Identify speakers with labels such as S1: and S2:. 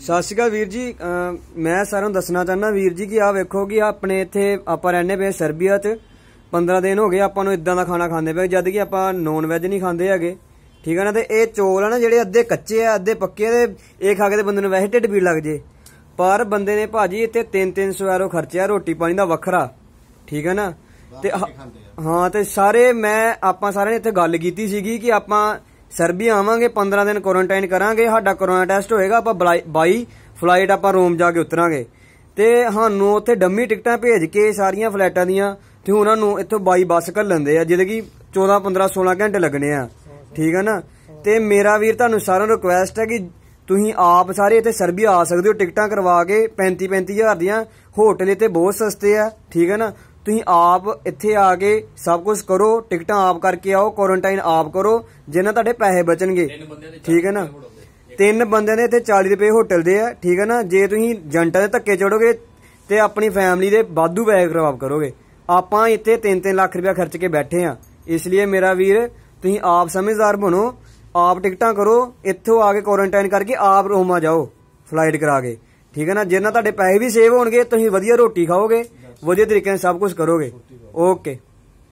S1: ਸਤਿ ਸ਼੍ਰੀ ਅਕਾਲ ਵੀਰ ਜੀ ਮੈਂ ਸਾਰਿਆਂ ਨੂੰ ਦੱਸਣਾ ਚਾਹੁੰਦਾ ਵੀਰ ਜੀ ਕਿ ਆ ਵੇਖੋ ਕਿ ਆਪਣੇ ਇੱਥੇ ਆਪਾਂ ਰਹਿੰਦੇ ਪਏ ਸਰਬੀਆ 'ਚ 15 ਦਿਨ ਹੋ ਗਏ ਆਪਾਂ ਨੂੰ ਇਦਾਂ ਦਾ ਖਾਣਾ ਖਾਂਦੇ ਪਏ ਜਦ ਕਿ ਆਪਾਂ ਨੌਨ ਵੈਜ ਨਹੀਂ ਖਾਂਦੇ ਹੈਗੇ ਠੀਕ ਹੈ ਨਾ ਤੇ ਇਹ ਚੋਲ ਆ ਨਾ ਜਿਹੜੇ ਅੱਧੇ ਕੱਚੇ ਆ ਅੱਧੇ ਪੱਕੇ ਤੇ ਇਹ ਖਾ ਕੇ ਤੇ ਬੰਦੇ ਨੂੰ ਵੈਸੇ ਢਿੱਡ ਪੀੜ ਲੱਗ ਜੇ ਪਰ ਬੰਦੇ ਨੇ ਭਾਜੀ ਇੱਥੇ 3-300 ਯੂਰੋ ਖਰਚਿਆ ਰੋਟੀ ਪਾਣੀ ਦਾ ਵੱਖਰਾ ਠੀਕ ਹੈ ਨਾ ਤੇ ਹਾਂ ਤੇ ਸਾਰੇ ਮੈਂ ਆਪਾਂ ਸਾਰਿਆਂ ਨੇ ਇੱਥੇ ਗੱਲ ਕੀਤੀ ਸੀਗੀ ਕਿ ਆਪਾਂ ਸਰਬੀ ਆਵਾਂਗੇ 15 ਦਿਨ ਕੁਆਰੰਟਾਈਨ ਕਰਾਂਗੇ ਸਾਡਾ ਕਰੋਨਾ ਟੈਸਟ ਹੋਏਗਾ ਆਪਾਂ 22 ਫਲਾਈਟ ਆਪਾਂ ਰੋਮ ਜਾ ਕੇ ਉਤਰਾਂਗੇ ਤੇ ਸਾਨੂੰ ਉੱਥੇ ਡੰਮੀ ਟਿਕਟਾਂ ਭੇਜ ਕੇ ਸਾਰੀਆਂ ਫਲੈਟਾਂ ਦੀਆਂ ਤੇ ਉਹਨਾਂ ਨੂੰ ਇੱਥੋਂ 22 ਬੱਸ ਕਰ ਲੈਂਦੇ ਆ ਜਿਹਦੇ ਕਿ 14 15 16 ਘੰਟੇ ਲੱਗਣੇ ਆ ਠੀਕ ਹੈ ਨਾ ਤੇ ਮੇਰਾ ਵੀਰ ਤੁਹਾਨੂੰ ਸਾਰਿਆਂ ਨੂੰ ਰਿਕੁਐਸਟ ਹੈ ਕਿ ਤੁਸੀਂ ਆਪ ਸਾਰੇ ਇੱਥੇ ਸਰਬੀਆ ਆ ਸਕਦੇ ਹੋ ਟਿਕਟਾਂ ਕਰਵਾ ਕੇ 35 35000 ਦੀਆਂ ਹੋਟਲ ਇੱਥੇ ਬਹੁਤ ਸਸਤੇ ਆ ਠੀਕ ਹੈ ਨਾ ਤੁਸੀਂ ਆਪ ਇੱਥੇ ਆ ਕੇ ਸਭ ਕੁਝ ਕਰੋ ਟਿਕਟਾਂ ਆਪ ਕਰਕੇ ਆਓ ਕੁਆਰੰਟਾਈਨ ਆਪ ਕਰੋ ਜਿੰਨਾ ਤੁਹਾਡੇ ਪੈਸੇ ਬਚਣਗੇ ਠੀਕ ਹੈ ਨਾ ਤਿੰਨ ਬੰਦਿਆਂ ਦੇ ਇੱਥੇ 40 ਰੁਪਏ ਹੋਟਲ ਦੇ ਆ ਠੀਕ ਹੈ ਨਾ ਜੇ ਤੁਸੀਂ ਜੰਟਾਂ ਦੇ ਧੱਕੇ ਚੜੋਗੇ ਤੇ ਆਪਣੀ ਫੈਮਿਲੀ ਦੇ ਬਾਧੂ ਬੈਗ ਖਰਾਬ ਕਰੋਗੇ ਆਪਾਂ ਇੱਥੇ 3-3 ਲੱਖ ਰੁਪਏ ਖਰਚ ਕੇ ਬੈਠੇ ਆ ਇਸ ਲਈ ਮੇਰਾ ਵੀਰ ਤੁਸੀਂ ਆਪ ਸਮਝਦਾਰ ਬਣੋ ਆਪ ਟਿਕਟਾਂ ਕਰੋ ਇੱਥੋਂ ਆ ਕੇ ਕੁਆਰੰਟਾਈਨ ਕਰਕੇ ਆਪ ਰੋਮਾ ਜਾਓ ਫਲਾਈਟ ਕਰਾ ਕੇ ਠੀਕ ਹੈ ਨਾ ਜਿੰਨਾ ਤੁਹਾਡੇ ਪੈਸੇ ਵੀ ਸੇਵ ਹੋਣਗੇ ਤੁਸੀਂ ਵਧੀਆ ਰੋਟੀ ਖਾਓਗੇ ਵਧੀਆ ਤਰੀਕੇ ਨਾਲ ਸਭ ਕੁਝ ਕਰੋਗੇ ਓਕੇ